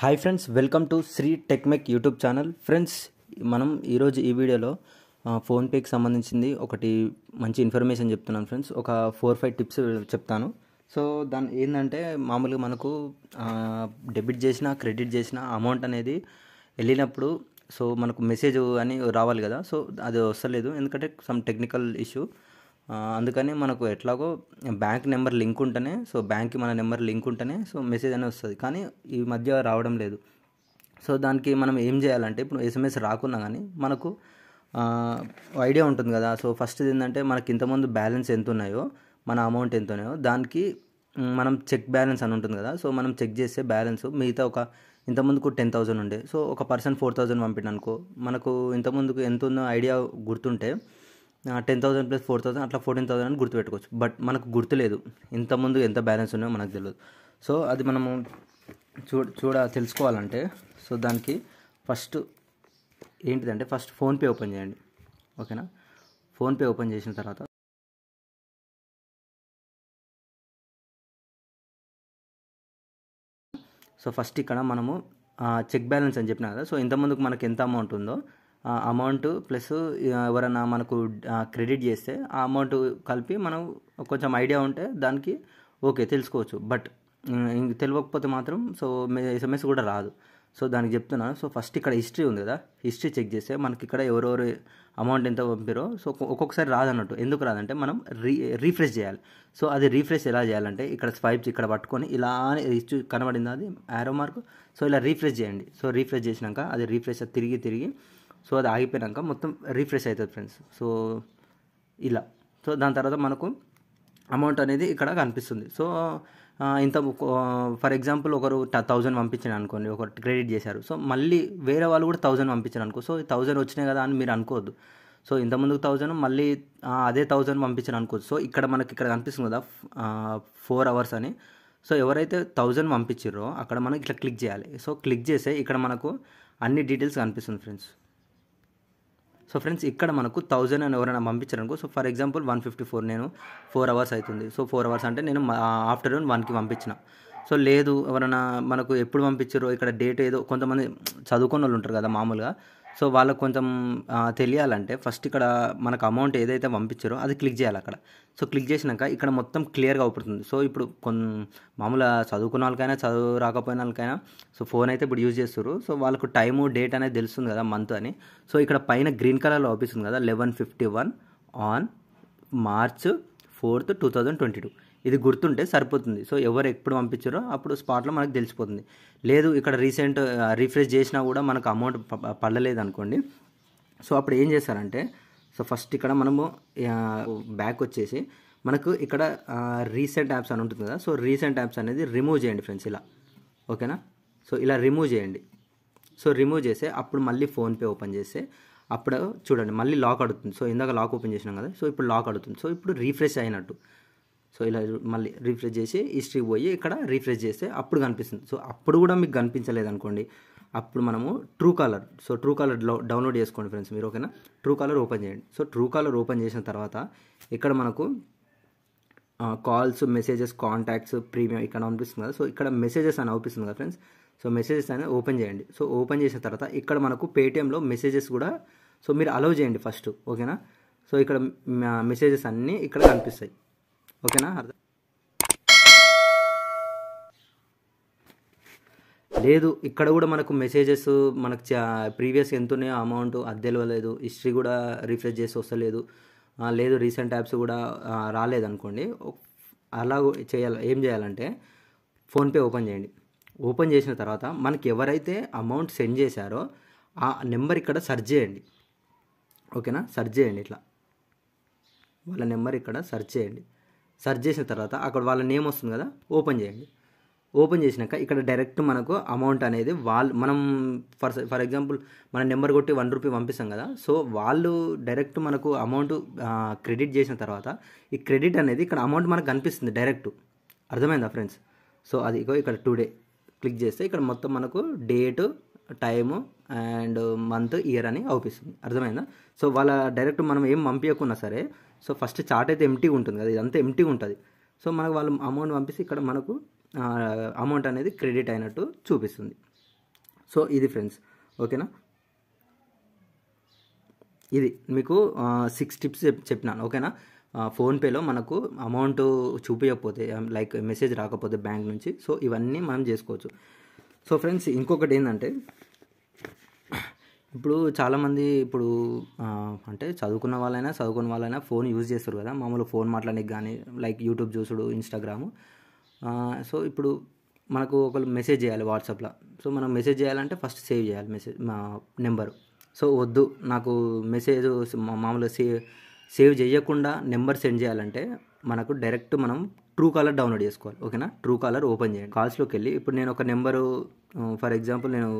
hi friends welcome to Shri tech mech YouTube channel friends మనం ఈరోజు ఈ వీడియోలో ఫోన్పేకి సంబంధించింది ఒకటి మంచి ఇన్ఫర్మేషన్ చెప్తున్నాను ఫ్రెండ్స్ ఒక ఫోర్ ఫైవ్ టిప్స్ చెప్తాను సో దాని ఏంటంటే మామూలుగా మనకు డెబిట్ చేసిన క్రెడిట్ చేసిన అమౌంట్ అనేది వెళ్ళినప్పుడు సో మనకు మెసేజ్ అని రావాలి కదా సో అది వస్తలేదు ఎందుకంటే సమ్ టెక్నికల్ ఇష్యూ అందుకని మనకు ఎట్లాగో బ్యాంక్ నెంబర్ లింక్ ఉంటేనే సో బ్యాంక్కి మన నెంబర్ లింక్ ఉంటేనే సో మెసేజ్ అనేది వస్తుంది కానీ ఈ మధ్య రావడం లేదు సో దానికి మనం ఏం చేయాలంటే ఇప్పుడు ఎస్ఎంఎస్ రాకున్నా కానీ మనకు ఐడియా ఉంటుంది కదా సో ఫస్ట్ ఏంటంటే మనకి ఇంతకుముందు బ్యాలెన్స్ ఎంత ఉన్నాయో మన అమౌంట్ ఎంత ఉన్నాయో దానికి మనం చెక్ బ్యాలెన్స్ అని ఉంటుంది కదా సో మనం చెక్ చేస్తే బ్యాలెన్స్ మిగతా ఒక ఇంతకుముందుకు టెన్ థౌసండ్ ఉండే సో ఒక పర్సన్ ఫోర్ థౌసండ్ పంపిన అనుకో మనకు ఇంతకుముందుకు ఎంత ఉందో ఐడియా గుర్తుంటే ten thousand plus four thousand అట్లా ఫోర్టీన్ థౌసండ్ అని గుర్తుపెట్టుకోవచ్చు బట్ మనకు గుర్తులేదు ముందు ఎంత బ్యాలెన్స్ ఉన్నాయో మనకు తెలియదు సో అది మనము చూ చూడ తెలుసుకోవాలంటే సో దానికి ఫస్ట్ ఏంటిదంటే ఫస్ట్ ఫోన్పే ఓపెన్ చేయండి ఓకేనా ఫోన్పే ఓపెన్ చేసిన తర్వాత సో ఫస్ట్ ఇక్కడ మనము చెక్ బ్యాలెన్స్ అని చెప్పినా కదా సో ఇంతకుముందుకు మనకి ఎంత అమౌంట్ ఉందో అమౌంట్ ప్లస్ ఎవరైనా మనకు క్రెడిట్ చేస్తే ఆ అమౌంట్ కలిపి మనం కొంచెం ఐడియా ఉంటే దానికి ఓకే తెలుసుకోవచ్చు బట్ తెలియకపోతే మాత్రం సో ఎస్ఎంఎస్ కూడా రాదు సో దానికి చెప్తున్నాను సో ఫస్ట్ ఇక్కడ హిస్టరీ ఉంది కదా హిస్టరీ చెక్ చేస్తే మనకి ఇక్కడ ఎవరెవరు అమౌంట్ ఎంత పంపారో సో ఒక్కొక్కసారి రాదన్నట్టు ఎందుకు రాదంటే మనం రీ రీఫ్రెష్ చేయాలి సో అది రీఫ్రెష్ ఎలా చేయాలంటే ఇక్కడ స్వైప్ ఇక్కడ పట్టుకొని ఇలా హిస్టరీ కనబడింది అది యారో మార్క్ సో ఇలా రీఫ్రెష్ చేయండి సో రీఫ్రెష్ చేసినాక అది రీఫ్రెష్ తిరిగి తిరిగి సో అది ఆగిపోయాక మొత్తం రీఫ్రెష్ అవుతుంది ఫ్రెండ్స్ సో ఇలా సో దాని తర్వాత మనకు అమౌంట్ అనేది ఇక్కడ కనిపిస్తుంది సో ఇంత ఫర్ ఎగ్జాంపుల్ ఒకరు థౌజండ్ పంపించారు అనుకోండి ఒకరు క్రెడిట్ చేశారు సో మళ్ళీ వేరే వాళ్ళు కూడా థౌజండ్ పంపించారు అనుకో సో థౌజండ్ వచ్చినాయి కదా అని మీరు అనుకోవద్దు సో ఇంత ముందుకు థౌజండ్ మళ్ళీ అదే థౌజండ్ పంపించారు అనుకోవచ్చు సో ఇక్కడ మనకి ఇక్కడ కనిపిస్తుంది కదా ఫోర్ అవర్స్ అని సో ఎవరైతే థౌజండ్ పంపించారో అక్కడ మనం ఇట్లా క్లిక్ చేయాలి సో క్లిక్ చేస్తే ఇక్కడ మనకు అన్ని డీటెయిల్స్ కనిపిస్తుంది ఫ్రెండ్స్ సో ఫ్రెండ్స్ ఇక్కడ మనకు థౌజండ్ అని ఎవరైనా పంపించారనుకో so for example one fifty four నేను ఫోర్ అవర్స్ అవుతుంది సో ఫోర్ అవర్స్ అంటే నేను ఆఫ్టర్నూన్ వన్కి పంపించిన సో లేదు ఎవరైనా మనకు ఎప్పుడు పంపించారో ఇక్కడ డేట్ ఏదో కొంతమంది చదువుకున్న వాళ్ళు ఉంటారు కదా మామూలుగా సో వాళ్ళకు కొంచెం తెలియాలంటే ఫస్ట్ ఇక్కడ మనకు అమౌంట్ ఏదైతే పంపించారో అది క్లిక్ చేయాలి అక్కడ సో క్లిక్ చేసినాక ఇక్కడ మొత్తం క్లియర్గా అవుపడుతుంది సో ఇప్పుడు కొన్ని మామూలుగా చదువుకున్న వాళ్ళకైనా చదువు రాకపోయిన వాళ్ళకైనా సో ఫోన్ అయితే ఇప్పుడు యూజ్ చేస్తారు సో వాళ్ళకు టైము డేట్ అనేది తెలుస్తుంది కదా మంత్ అని సో ఇక్కడ పైన గ్రీన్ కలర్లో అవుపిస్తుంది కదా eleven fifty one on March fourth two thousand twenty two ఇది గుర్తుంటే సరిపోతుంది సో ఎవరు ఎప్పుడు పంపించారో అప్పుడు స్పాట్లో మనకు తెలిసిపోతుంది లేదు ఇక్కడ రీసెంట్ రీఫ్రెష్ చేసినా కూడా మనకు అమౌంట్ పడలేదు అనుకోండి సో అప్పుడు ఏం చేస్తారంటే సో ఫస్ట్ ఇక్కడ మనము బ్యాక్ వచ్చేసి మనకు ఇక్కడ రీసెంట్ యాప్స్ అని ఉంటుంది కదా సో రీసెంట్ యాప్స్ అనేది రిమూవ్ చేయండి ఫ్రెండ్స్ ఇలా ఓకేనా సో ఇలా రిమూవ్ చేయండి సో రిమూవ్ చేస్తే అప్పుడు మళ్ళీ ఫోన్పే ఓపెన్ చేస్తే అప్పుడు చూడండి మళ్ళీ లాక్ అడుగుతుంది సో ఇందాక లాక్ ఓపెన్ చేసినాం కదా సో ఇప్పుడు లాక్ అడుగుతుంది సో ఇప్పుడు రీఫ్రెష్ అయినట్టు సో ఇలా మళ్ళీ రీఫ్రెష్ చేసి హిస్టరీ పోయి ఇక్కడ రీఫ్రెష్ చేస్తే అప్పుడు కనిపిస్తుంది సో అప్పుడు కూడా మీకు కనిపించలేదు అనుకోండి అప్పుడు మనము Truecaller so Truecaller download చేసుకోండి ఫ్రెండ్స్ మీరు ఓకేనా ట్రూ కాలర్ ఓపెన్ చేయండి సో ట్రూ కాలర్ ఓపెన్ చేసిన తర్వాత ఇక్కడ మనకు కాల్స్ మెసేజెస్ కాంటాక్ట్స్ ప్రీమియం ఇక్కడ అనిపిస్తుంది కదా సో ఇక్కడ మెసేజెస్ అని అనిపిస్తుంది కదా ఫ్రెండ్స్ సో మెసేజెస్ అనేది ఓపెన్ చేయండి సో ఓపెన్ చేసిన తర్వాత ఇక్కడ మనకు పేటిఎంలో మెసేజెస్ కూడా సో మీరు అలౌ చేయండి ఫస్ట్ ఓకేనా సో ఇక్కడ మెసేజెస్ అన్నీ ఇక్కడ కనిపిస్తాయి ఓకేనా అర్థం లేదు ఇక్కడ కూడా మనకు మెసేజెస్ మనకు ప్రీవియస్ ఎంత ఉన్నాయో అమౌంట్ అది తెలియలేదు హిస్టరీ కూడా రిఫ్రెష్ చేసి వస్తలేదు లేదు రీసెంట్ యాప్స్ కూడా రాలేదనుకోండి అలా చేయాలి ఏం చేయాలంటే ఫోన్పే ఓపెన్ చేయండి ఓపెన్ చేసిన తర్వాత మనకి ఎవరైతే అమౌంట్ సెండ్ చేశారో ఆ నెంబర్ ఇక్కడ సర్చ్ చేయండి ఓకేనా సర్చ్ చేయండి ఇట్లా వాళ్ళ నెంబర్ ఇక్కడ సెర్చ్ చేయండి సర్చ్ చేసిన తర్వాత అక్కడ వాళ్ళ నేమ్ వస్తుంది కదా ఓపెన్ చేయండి ఓపెన్ చేసినాక ఇక్కడ డైరెక్ట్ మనకు అమౌంట్ అనేది వాళ్ళు మనం ఫర్ ఫర్ ఎగ్జాంపుల్ మన నెంబర్ కొట్టి వన్ రూపీ పంపిస్తాం కదా సో వాళ్ళు డైరెక్ట్ మనకు అమౌంట్ క్రెడిట్ చేసిన తర్వాత ఈ క్రెడిట్ అనేది ఇక్కడ అమౌంట్ మనకు కనిపిస్తుంది డైరెక్ట్ అర్థమైందా ఫ్రెండ్స్ సో అది ఇక్కడ టుడే క్లిక్ చేస్తే ఇక్కడ మొత్తం మనకు date time and month year అని అవుపిస్తుంది అర్థమైందా సో వాళ్ళ డైరెక్ట్ మనం ఏం పంపించకున్నా సరే సో ఫస్ట్ చార్ట్ అయితే ఎంటీ ఉంటుంది కదా ఇదంతా ఎంటీ ఉంటుంది సో మనకు వాళ్ళు అమౌంట్ పంపిస్తే ఇక్కడ మనకు అమౌంట్ అనేది క్రెడిట్ అయినట్టు చూపిస్తుంది సో ఇది ఫ్రెండ్స్ ఓకేనా ఇది మీకు సిక్స్ టిప్స్ చెప్పినాను ఓకేనా ఫోన్పేలో మనకు అమౌంట్ చూపించకపోతే లైక్ మెసేజ్ రాకపోతే బ్యాంక్ నుంచి సో ఇవన్నీ మనం చేసుకోవచ్చు సో ఫ్రెండ్స్ ఇంకొకటి ఏంటంటే ఇప్పుడు చాలామంది ఇప్పుడు అంటే చదువుకున్న వాళ్ళైనా చదువుకున్న వాళ్ళైనా ఫోన్ యూజ్ చేస్తారు కదా మామూలు ఫోన్ మాట్లాడడానికి కానీ లైక్ యూట్యూబ్ చూసుడు ఇన్స్టాగ్రాము సో ఇప్పుడు మనకు ఒకరు మెసేజ్ చేయాలి వాట్సాప్లో సో మనం మెసేజ్ చేయాలంటే ఫస్ట్ సేవ్ చేయాలి మెసేజ్ మా నెంబరు సో వద్దు నాకు మెసేజ్ మామూలుగా సేవ్ సేవ్ చేయకుండా నెంబర్ సెండ్ చేయాలంటే మనకు డైరెక్ట్ మనం ట్రూ కాలర్ డౌన్లోడ్ చేసుకోవాలి ఓకేనా ట్రూ కాలర్ ఓపెన్ చేయండి కాల్స్లోకి వెళ్ళి ఇప్పుడు నేను ఒక నెంబరు ఫర్ ఎగ్జాంపుల్ నేను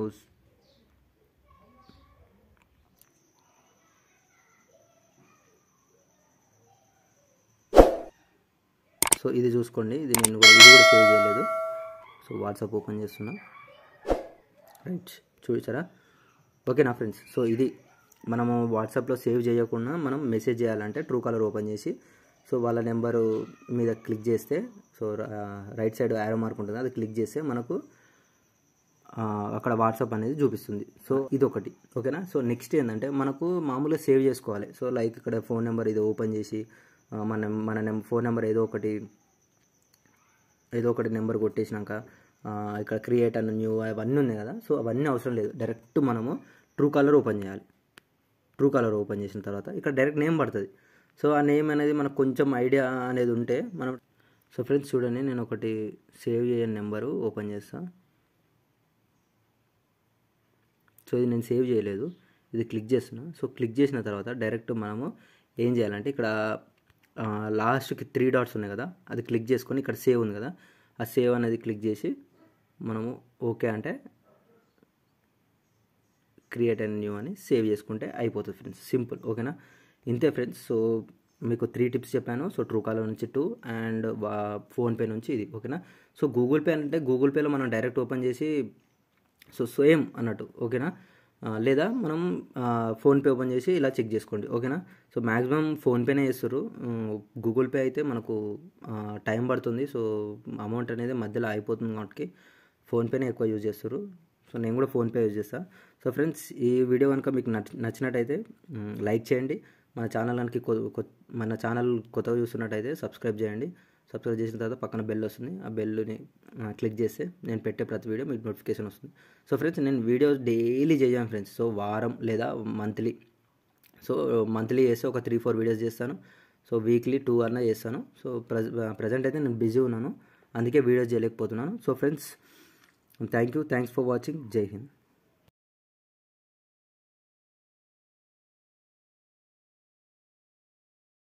సో ఇది చూసుకోండి ఇది నేను కూడా ఇది కూడా సేవ్ చేయలేదు సో వాట్సాప్ ఓపెన్ చేస్తున్నా రైట్ చూసారా ఓకేనా ఫ్రెండ్స్ సో ఇది మనము వాట్సాప్లో సేవ్ చేయకుండా మనం మెసేజ్ చేయాలంటే ట్రూ కాలర్ ఓపెన్ చేసి సో వాళ్ళ నెంబరు మీద క్లిక్ చేస్తే so right side arrow mark ఉంటుంది అది క్లిక్ చేస్తే మనకు అక్కడ వాట్సాప్ అనేది చూపిస్తుంది సో ఇది ఒకటి ఓకేనా సో నెక్స్ట్ ఏంటంటే మనకు మామూలుగా సేవ్ చేసుకోవాలి సో లైక్ ఇక్కడ ఫోన్ నెంబర్ ఇది ఓపెన్ చేసి మన మన ఫోన్ నెంబర్ ఏదో ఒకటి ఏదో ఒకటి నెంబర్ కొట్టేసినాక ఇక్కడ క్రియేట్ అన్న న్యూ అవన్నీ ఉన్నాయి కదా సో అవన్నీ అవసరం లేదు డైరెక్ట్ మనము ట్రూ కాలర్ ఓపెన్ చేయాలి ట్రూ కాలర్ ఓపెన్ చేసిన తర్వాత ఇక్కడ డైరెక్ట్ నేమ్ పడుతుంది సో ఆ నేమ్ అనేది మనకు కొంచెం ఐడియా అనేది ఉంటే మనం సో ఫ్రెండ్స్ చూడండి నేను ఒకటి సేవ్ చేయని నెంబరు ఓపెన్ చేస్తాను సో ఇది నేను సేవ్ చేయలేదు ఇది క్లిక్ చేస్తున్నా సో క్లిక్ చేసిన తర్వాత డైరెక్ట్ మనము ఏం చేయాలంటే ఇక్కడ లాస్ట్కి త్రీ డాట్స్ ఉన్నాయి కదా అది క్లిక్ చేసుకొని ఇక్కడ సేవ్ ఉంది కదా ఆ సేవ్ అనేది క్లిక్ చేసి మనము ఓకే అంటే క్రియేట్ అండ్ న్యూ అని సేవ్ చేసుకుంటే అయిపోతుంది ఫ్రెండ్స్ సింపుల్ ఓకేనా ఇంతే ఫ్రెండ్స్ సో మీకు త్రీ టిప్స్ చెప్పాను సో ట్రూకాలర్ నుంచి టూ అండ్ ఫోన్పే నుంచి ఇది ఓకేనా సో గూగుల్ పే అంటే గూగుల్ పేలో మనం డైరెక్ట్ ఓపెన్ చేసి సో సేమ్ అన్నట్టు ఓకేనా లేదా మనం ఫోన్పే ఓపెన్ చేసి ఇలా చెక్ చేసుకోండి ఓకేనా సో మ్యాక్సిమం ఫోన్పేనే చేస్తారు గూగుల్ పే అయితే మనకు టైం పడుతుంది సో అమౌంట్ అనేది మధ్యలో అయిపోతుంది కాబట్టి ఫోన్పేనే ఎక్కువ యూజ్ చేస్తారు సో నేను కూడా ఫోన్పే యూజ్ చేస్తాను సో ఫ్రెండ్స్ ఈ వీడియో కనుక మీకు నచ్చినట్టయితే లైక్ చేయండి మన ఛానల్ కనుక మన ఛానల్ కొత్తగా చూస్తున్నట్టయితే సబ్స్క్రైబ్ చేయండి సబ్స్క్రైబ్ చేసిన తర్వాత పక్కన బెల్ వస్తుంది ఆ బెల్ని క్లిక్ చేస్తే నేను పెట్టే ప్రతి వీడియో మీకు నోటిఫికేషన్ వస్తుంది సో ఫ్రెండ్స్ నేను వీడియోస్ డైలీ చేయను ఫ్రెండ్స్ సో వారం లేదా మంత్లీ సో మంత్లీ చేస్తే ఒక త్రీ ఫోర్ వీడియోస్ చేస్తాను సో వీక్లీ టూ అన్న చేస్తాను సో ప్రజెంట్ అయితే నేను బిజీ ఉన్నాను అందుకే వీడియోస్ చేయలేకపోతున్నాను so friends thank you thanks for watching జై హింద్